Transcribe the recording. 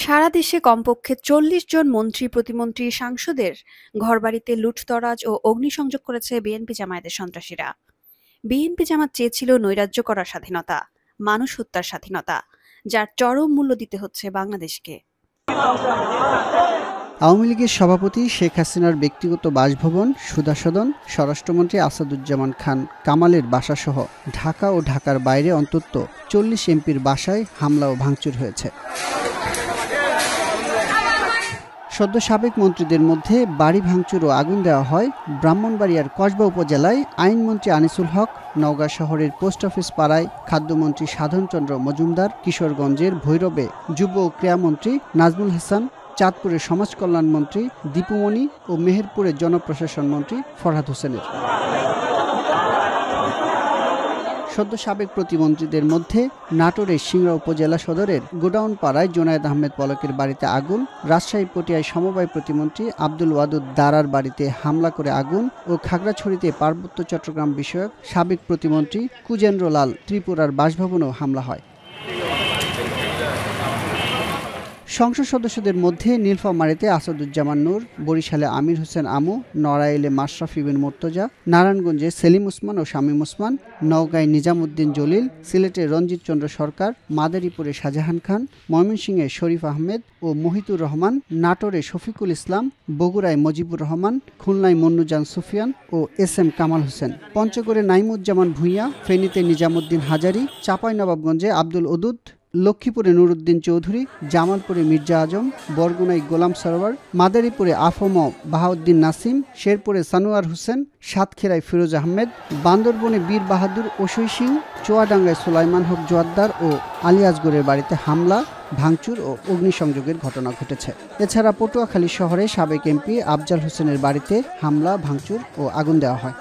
সারা দেশে কমপক্ষে চল্লিশ জন মন্ত্রী প্রতিমন্ত্রী সাংসদের ঘরবাড়িতে লুটতরাজ ও অগ্নিসংযোগ করেছে বিএনপি জামায়াতের সন্ত্রাসীরা বিএনপি জামাত চেয়েছিল নৈরাজ্য করার স্বাধীনতা মানুষ হত্যার স্বাধীনতা যার চরম মূল্য দিতে হচ্ছে বাংলাদেশকে আওয়ামী লীগের সভাপতি শেখ হাসিনার ব্যক্তিগত বাসভবন সুদাসদন স্বরাষ্ট্রমন্ত্রী আসাদুজ্জামান খান কামালের বাসাসহ ঢাকা ও ঢাকার বাইরে অন্তত চল্লিশ এমপির বাসায় হামলা ও ভাঙচুর হয়েছে সদ্য সাবেক মন্ত্রীদের মধ্যে বাড়ি ভাঙচুর ও আগুন দেওয়া হয় ব্রাহ্মণবাড়িয়ার কসবা উপজেলায় আইনমন্ত্রী আনিসুল হক নওগাঁ শহরের পোস্ট অফিস পাড়ায় খাদ্যমন্ত্রী সাধনচন্দ্র মজুমদার কিশোরগঞ্জের ভৈরবে যুব ও ক্রীড়ামন্ত্রী নাজমুল হাসান চাঁদপুরের সমাজ কল্যাণ মন্ত্রী দীপুমণি ও মেহেরপুরের জনপ্রশাসন মন্ত্রী ফরহাদ হোসেনের সদ্য সাবেক প্রতিমন্ত্রীদের মধ্যে নাটোরের সিংড়া উপজেলা সদরের গোডাউন পাড়ায় জোনায়েদ আহমেদ পলকের বাড়িতে আগুন রাজশাহী পটিয়ায় সমবায় প্রতিমন্ত্রী আব্দুল ওয়াদুদ দারার বাড়িতে হামলা করে আগুন ও খাগড়াছড়িতে পার্বত্য চট্টগ্রাম বিষয়ক সাবেক প্রতিমন্ত্রী কুজেন্দ্রলাল ত্রিপুরার বাসভবনেও হামলা হয় সংসদ সদস্যদের মধ্যে নীলফামারীতে আসাদুজ্জামান নূর বরিশালে আমির হোসেন আমু নড়াইলে মাশরাফি বিন মোর্তজা নারায়ণগঞ্জে সেলিম ওসমান ও শামীম ওসমান নওগাঁয় নিজামুদ্দিন জলিল সিলেটে রঞ্জিত চন্দ্র সরকার মাদারীপুরে শাহজাহান খান ময়মনসিংহে শরীফ আহমেদ ও মহিতুর রহমান নাটোরে শফিকুল ইসলাম বগুড়ায় মজিবুর রহমান খুলনায় মন্নুজান সুফিয়ান ও এস এম কামাল হোসেন পঞ্চগড়ে নাইমুজ্জামান ভূঁইয়া ফেনীতে নিজামুদ্দিন হাজারি নবাবগঞ্জে আব্দুল ওদুদ লক্ষ্মীপুরে নুরুদ্দিন চৌধুরী জামালপুরে মির্জা আজম বরগুনায় গোলাম সরোয়ার মাদারীপুরে আফম বাহাউদ্দিন নাসিম শেরপুরে সানোয়ার হোসেন সাতক্ষীরায় ফিরোজ আহমেদ বান্দরবনে বীর বাহাদুর অসুই সিং চুয়াডাঙ্গায় সুলাইমান হক জোয়াদ্দার ও আলিয়াজগড়ের বাড়িতে হামলা ভাঙচুর ও অগ্নিসংযোগের ঘটনা ঘটেছে এছাড়া পটুয়াখালী শহরে সাবেক এমপি আফজাল হোসেনের বাড়িতে হামলা ভাঙচুর ও আগুন দেওয়া হয়